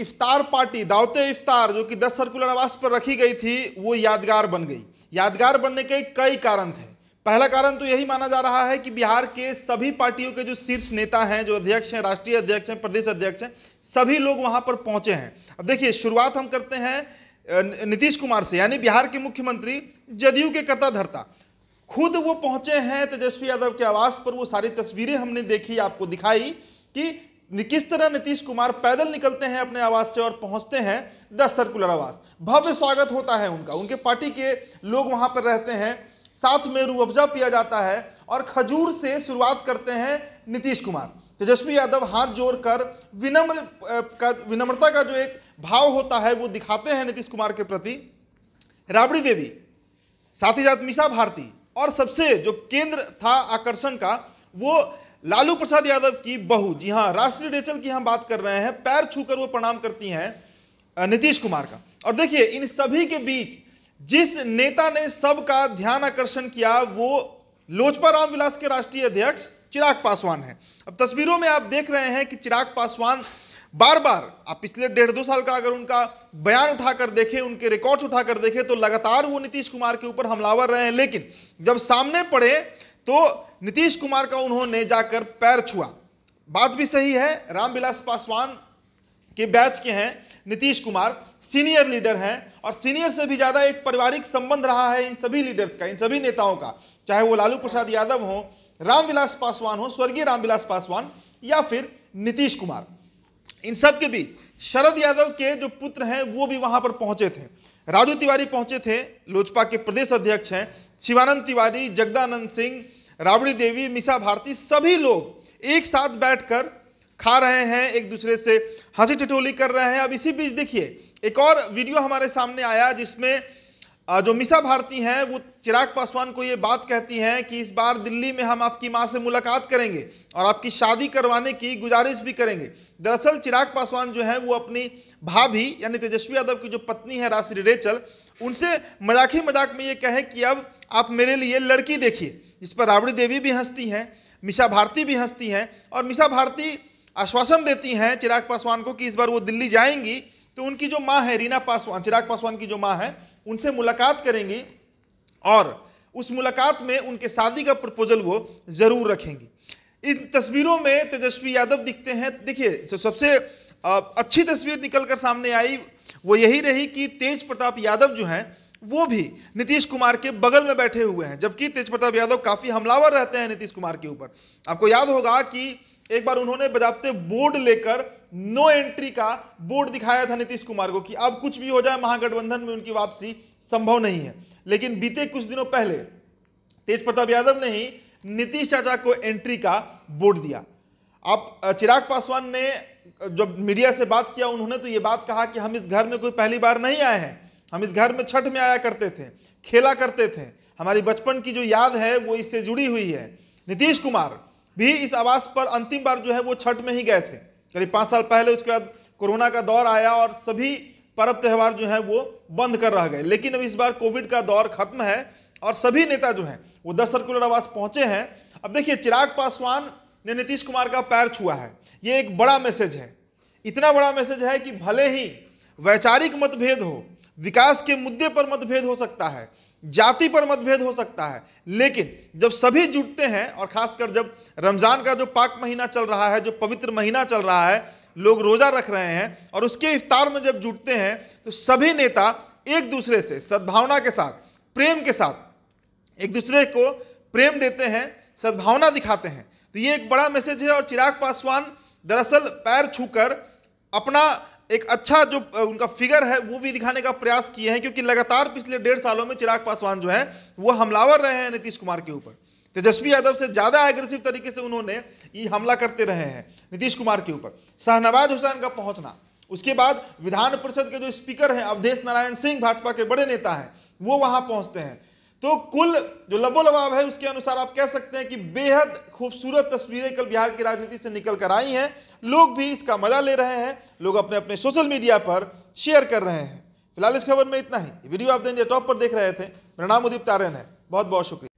इफ्तार party दावत इफ्तार जो कि दस सर्कुलर आवास पर रखी गई थी वो यादगार बन गई यादगार बनने के कई कारण थे पहला कारण तो यही माना जा रहा है कि बिहार के सभी पार्टियों के जो शीर्ष नेता हैं जो अध्यक्ष हैं राष्ट्रीय अध्यक्ष हैं प्रदेश अध्यक्ष हैं सभी लोग वहां पर पहुंचे हैं अब देखिए शुरुआत हम करते हैं नीतीश कुमार से यानी बिहार के मुख्यमंत्री जदयू के कर्ता धरता खुद वो पहुंचे हैं तेजस्वी यादव के आवास पर वो सारी तस्वीरें हमने देखी आपको दिखाई कि किस तरह नीतीश कुमार पैदल निकलते हैं अपने आवास से और पहुंचते हैं द सर्कुलर आवास भव्य स्वागत होता है उनका उनके पार्टी के लोग वहां पर रहते हैं साथ में रूअफ़ा पिया जाता है और खजूर से शुरुआत करते हैं नीतीश कुमार तेजस्वी यादव हाथ जोड़कर विनम्र का विनम्रता का जो एक भाव होता है वो दिखाते हैं नीतीश कुमार के प्रति राबड़ी देवी साथ ही साथ मीसा भारती और सबसे जो केंद्र था आकर्षण का वो लालू प्रसाद यादव की बहू जी हाँ राष्ट्रीय रेचल की हम बात कर रहे हैं पैर छूकर वो प्रणाम करती हैं नीतीश कुमार का और देखिए इन सभी के बीच जिस नेता ने सबका ध्यान आकर्षण किया वो लोजपा रामविलास के राष्ट्रीय अध्यक्ष चिराग पासवान है अब तस्वीरों में आप देख रहे हैं कि चिराग पासवान बार बार आप पिछले डेढ़ दो साल का अगर उनका बयान उठाकर देखें उनके रिकॉर्ड्स उठाकर देखें तो लगातार वो नीतीश कुमार के ऊपर हमलावर रहे हैं लेकिन जब सामने पड़े तो नीतीश कुमार का उन्होंने जाकर पैर छुआ बात भी सही है रामविलास पासवान के बैच के हैं नीतीश कुमार सीनियर लीडर हैं और सीनियर से भी ज़्यादा एक पारिवारिक संबंध रहा है इन सभी लीडर्स का इन सभी नेताओं का चाहे वो लालू प्रसाद यादव हो रामविलास पासवान हो स्वर्गीय रामविलास पासवान या फिर नीतीश कुमार इन सब के बीच शरद यादव के जो पुत्र हैं वो भी वहां पर पहुंचे थे राजू तिवारी पहुंचे थे लोजपा के प्रदेश अध्यक्ष हैं शिवानंद तिवारी जगदानंद सिंह राबड़ी देवी मिसा भारती सभी लोग एक साथ बैठकर खा रहे हैं एक दूसरे से हंसी टिटोली कर रहे हैं अब इसी बीच देखिए एक और वीडियो हमारे सामने आया जिसमें जो मिसा भारती हैं वो चिराग पासवान को ये बात कहती हैं कि इस बार दिल्ली में हम आपकी माँ से मुलाकात करेंगे और आपकी शादी करवाने की गुजारिश भी करेंगे दरअसल चिराग पासवान जो है वो अपनी भाभी यानी तेजस्वी यादव की जो पत्नी है राशि रेचल उनसे मजाक ही मजाक में ये कहें कि अब आप मेरे लिए लड़की देखिए इस पर राबड़ी देवी भी हंसती हैं मिसा भारती भी हंसती हैं और मिसा भारती आश्वासन देती हैं चिराग पासवान को कि इस बार वो दिल्ली जाएंगी तो उनकी जो माँ है रीना पासवान चिराग पासवान की जो माँ है उनसे मुलाकात करेंगी और उस मुलाकात में उनके शादी का प्रपोजल वो जरूर रखेंगी इन तस्वीरों में तेजस्वी यादव दिखते हैं देखिए सबसे अच्छी तस्वीर निकलकर सामने आई वो यही रही कि तेज प्रताप यादव जो हैं वो भी नीतीश कुमार के बगल में बैठे हुए हैं जबकि तेज प्रताप यादव काफ़ी हमलावर रहते हैं नीतीश कुमार के ऊपर आपको याद होगा कि एक बार उन्होंने बजाबते बोर्ड लेकर नो एंट्री का बोर्ड दिखाया था नीतीश कुमार को कि अब कुछ भी हो जाए महागठबंधन में उनकी वापसी संभव नहीं है लेकिन बीते कुछ दिनों पहले तेज प्रताप यादव ने ही नीतीश चाचा को एंट्री का बोर्ड दिया अब चिराग पासवान ने जब मीडिया से बात किया उन्होंने तो ये बात कहा कि हम इस घर में कोई पहली बार नहीं आए हैं हम इस घर में छठ में आया करते थे खेला करते थे हमारी बचपन की जो याद है वो इससे जुड़ी हुई है नीतीश कुमार भी इस आवास पर अंतिम बार जो है वो छठ में ही गए थे करीब पाँच साल पहले उसके बाद कोरोना का दौर आया और सभी पर्व त्यौहार जो है वो बंद कर रह गए लेकिन अब इस बार कोविड का दौर खत्म है और सभी नेता जो हैं वो दस सर्कुलर आवास पहुंचे हैं अब देखिए चिराग पासवान ने नीतीश कुमार का पैर छुआ है ये एक बड़ा मैसेज है इतना बड़ा मैसेज है कि भले ही वैचारिक मतभेद हो विकास के मुद्दे पर मतभेद हो सकता है जाति पर मतभेद हो सकता है लेकिन जब सभी जुटते हैं और खासकर जब रमज़ान का जो पाक महीना चल रहा है जो पवित्र महीना चल रहा है लोग रोज़ा रख रहे हैं और उसके इफ्तार में जब जुटते हैं तो सभी नेता एक दूसरे से सद्भावना के साथ प्रेम के साथ एक दूसरे को प्रेम देते हैं सद्भावना दिखाते हैं तो ये एक बड़ा मैसेज है और चिराग पासवान दरअसल पैर छूकर अपना एक अच्छा जो उनका फिगर है वो भी दिखाने का प्रयास किए हैं क्योंकि लगातार पिछले डेढ़ सालों में चिराग पासवान जो है वो हमलावर रहे हैं नीतीश कुमार के ऊपर तेजस्वी यादव से ज़्यादा एग्रेसिव तरीके से उन्होंने ये हमला करते रहे हैं नीतीश कुमार के ऊपर शाहनवाज हुसैन का पहुंचना उसके बाद विधान परिषद के जो स्पीकर हैं अवधेश नारायण सिंह भाजपा के बड़े नेता हैं वो वहां पहुंचते हैं तो कुल जो लबो लबाव है उसके अनुसार आप कह सकते हैं कि बेहद खूबसूरत तस्वीरें कल बिहार की राजनीति से निकल कर आई हैं लोग भी इसका मजा ले रहे हैं लोग अपने अपने सोशल मीडिया पर शेयर कर रहे हैं फिलहाल इस खबर में इतना ही वीडियो आप देंगे टॉप पर देख रहे थे मेरा नाम उदीप तारण है बहुत बहुत शुक्रिया